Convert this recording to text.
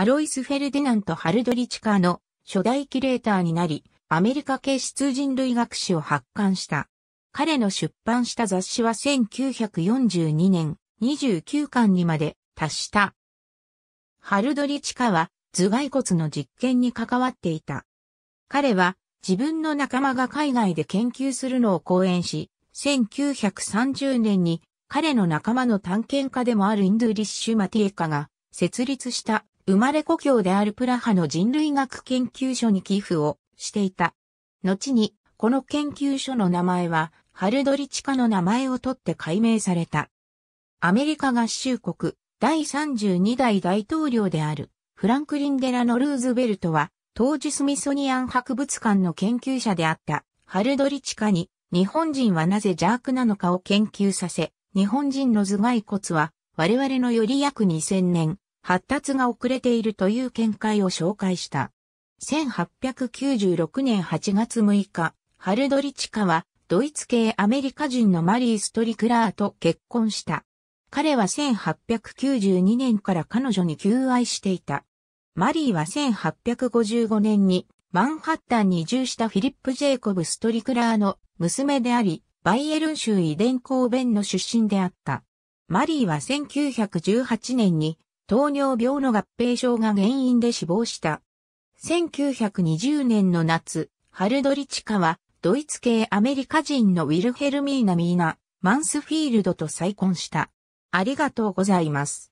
アロイス・フェルデナント・ハルドリチカーの初代キュレーターになり、アメリカ系出人類学史を発刊した。彼の出版した雑誌は1942年29巻にまで達した。ハルドリチカは頭蓋骨の実験に関わっていた。彼は自分の仲間が海外で研究するのを講演し、1930年に彼の仲間の探検家でもあるインドリッシュ・マティエカが設立した生まれ故郷であるプラハの人類学研究所に寄付をしていた。後に、この研究所の名前は、ハルドリチカの名前を取って改名された。アメリカ合衆国第32代大統領であるフランクリン・デラノ・ルーズベルトは、当時スミソニアン博物館の研究者であったハルドリチカに、日本人はなぜ邪悪なのかを研究させ、日本人の頭蓋骨は我々のより約2000年発達が遅れているという見解を紹介した。1896年8月6日、ハルドリチカは、ドイツ系アメリカ人のマリー・ストリクラーと結婚した。彼は1892年から彼女に求愛していた。マリーは1855年にマンハッタンに移住したフィリップ・ジェイコブ・ストリクラーの娘であり、バイエルン州遺伝公弁の出身であった。マリーは1918年に糖尿病の合併症が原因で死亡した。1920年の夏、ハルドリチカは、ドイツ系アメリカ人のウィルヘルミーナ・ミーナ・マンスフィールドと再婚した。ありがとうございます。